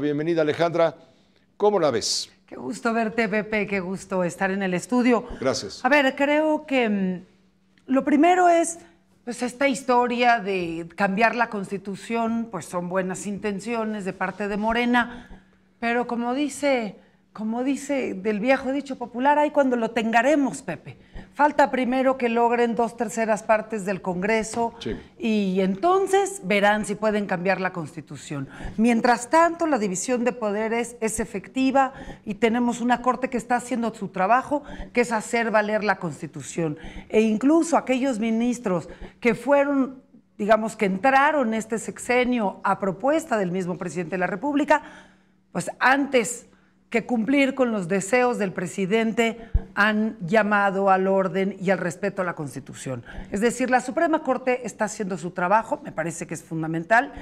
Bienvenida, Alejandra. ¿Cómo la ves? Qué gusto verte, Pepe, qué gusto estar en el estudio. Gracias. A ver, creo que mm, lo primero es, pues esta historia de cambiar la constitución, pues son buenas intenciones de parte de Morena, pero como dice, como dice del viejo dicho popular, ahí cuando lo tengaremos, Pepe. Falta primero que logren dos terceras partes del Congreso y entonces verán si pueden cambiar la Constitución. Mientras tanto, la división de poderes es efectiva y tenemos una Corte que está haciendo su trabajo, que es hacer valer la Constitución. E incluso aquellos ministros que fueron digamos que entraron este sexenio a propuesta del mismo presidente de la República, pues antes que cumplir con los deseos del presidente han llamado al orden y al respeto a la Constitución. Es decir, la Suprema Corte está haciendo su trabajo, me parece que es fundamental,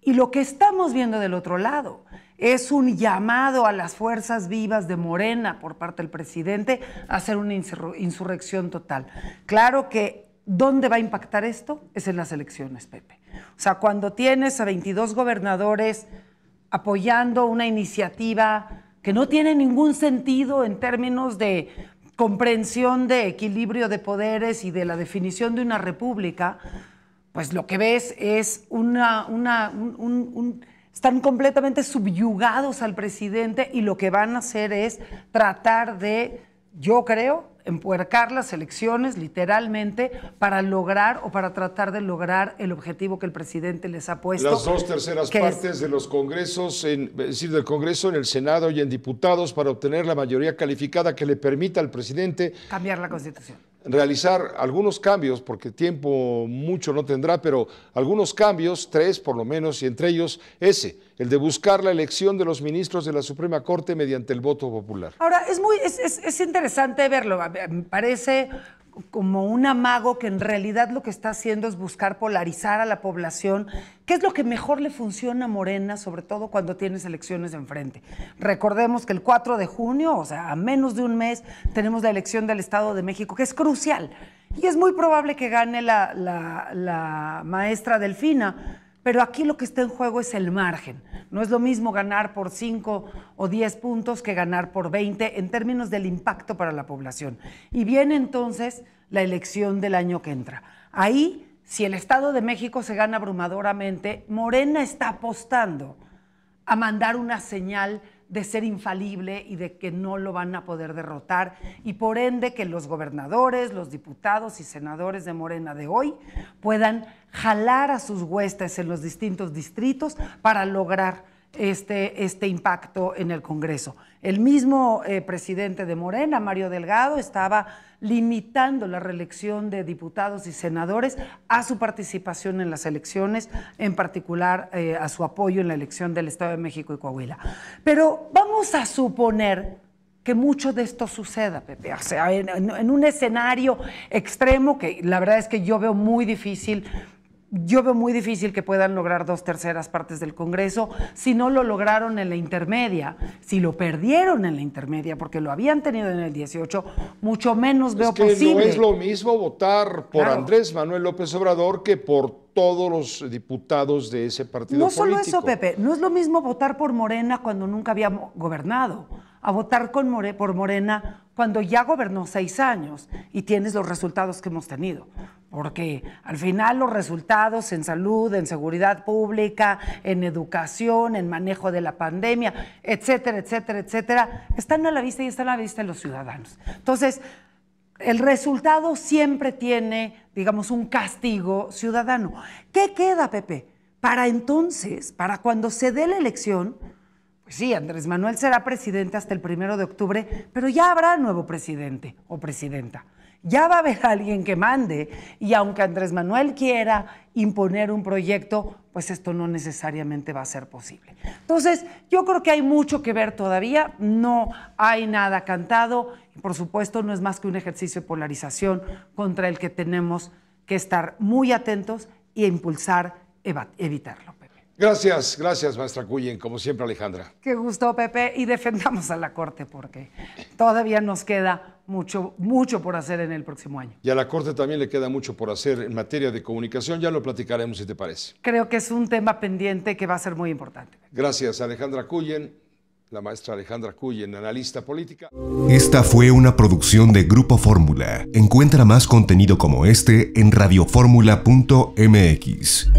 y lo que estamos viendo del otro lado es un llamado a las fuerzas vivas de Morena por parte del presidente a hacer una insurrección total. Claro que ¿dónde va a impactar esto? Es en las elecciones, Pepe. O sea, cuando tienes a 22 gobernadores apoyando una iniciativa que no tiene ningún sentido en términos de comprensión de equilibrio de poderes y de la definición de una república, pues lo que ves es una, una están completamente subyugados al presidente y lo que van a hacer es tratar de, yo creo, empuercar las elecciones literalmente para lograr o para tratar de lograr el objetivo que el presidente les ha puesto. Las dos terceras partes de los congresos, en, es decir, del Congreso en el Senado y en diputados para obtener la mayoría calificada que le permita al presidente cambiar la constitución realizar algunos cambios, porque tiempo mucho no tendrá, pero algunos cambios, tres por lo menos, y entre ellos ese, el de buscar la elección de los ministros de la Suprema Corte mediante el voto popular. Ahora, es muy es, es, interesante verlo, me parece como un amago que en realidad lo que está haciendo es buscar polarizar a la población, ¿Qué es lo que mejor le funciona a Morena, sobre todo cuando tienes elecciones enfrente. Recordemos que el 4 de junio, o sea, a menos de un mes, tenemos la elección del Estado de México, que es crucial. Y es muy probable que gane la, la maestra Delfina pero aquí lo que está en juego es el margen. No es lo mismo ganar por 5 o 10 puntos que ganar por 20 en términos del impacto para la población. Y viene entonces la elección del año que entra. Ahí, si el Estado de México se gana abrumadoramente, Morena está apostando a mandar una señal de ser infalible y de que no lo van a poder derrotar y por ende que los gobernadores, los diputados y senadores de Morena de hoy puedan jalar a sus huestes en los distintos distritos para lograr este, este impacto en el Congreso. El mismo eh, presidente de Morena, Mario Delgado, estaba limitando la reelección de diputados y senadores a su participación en las elecciones, en particular eh, a su apoyo en la elección del Estado de México y Coahuila. Pero vamos a suponer que mucho de esto suceda, Pepe. O sea, en, un escenario extremo que la verdad es que yo veo muy difícil yo veo muy difícil que puedan lograr dos terceras partes del Congreso si no lo lograron en la intermedia, si lo perdieron en la intermedia, porque lo habían tenido en el 18, mucho menos veo que posible. No es lo mismo votar por Andrés Manuel López Obrador que por todos los diputados de ese partido. No solo eso, Pepe, no es lo mismo votar por Morena cuando nunca había gobernado a votar con por Morena cuando ya gobernó seis años y tienes los resultados que hemos tenido porque al final los resultados en salud, en seguridad pública, en educación, en manejo de la pandemia, etcétera, etcétera, etcétera, están a la vista y están a la vista de los ciudadanos. Entonces, el resultado siempre tiene, digamos, un castigo ciudadano. ¿Qué queda, Pepe? Para entonces, para cuando se dé la elección, pues sí, Andrés Manuel será presidente hasta el primero de octubre, pero ya habrá nuevo presidente o presidenta ya va a haber alguien que mande. Y aunque Andrés Manuel quiera imponer un proyecto, pues esto no necesariamente va a ser posible. Entonces, yo creo que hay mucho que ver todavía, no hay nada cantado, y por supuesto no es más que un ejercicio de polarización contra el que tenemos que estar muy atentos e impulsar evitarlo. Gracias, gracias, maestra Cuyen, como siempre, Alejandra. Qué gusto, Pepe, y defendamos a la Corte porque todavía nos queda mucho, mucho por hacer en el próximo año. Y a la Corte también le queda mucho por hacer en materia de comunicación, ya lo platicaremos si te parece. Creo que es un tema pendiente que va a ser muy importante. Gracias, Alejandra Cuyen, la maestra Alejandra Cuyen, analista política. Esta fue una producción de Grupo Fórmula. Encuentra más contenido como este en radioformula.mx.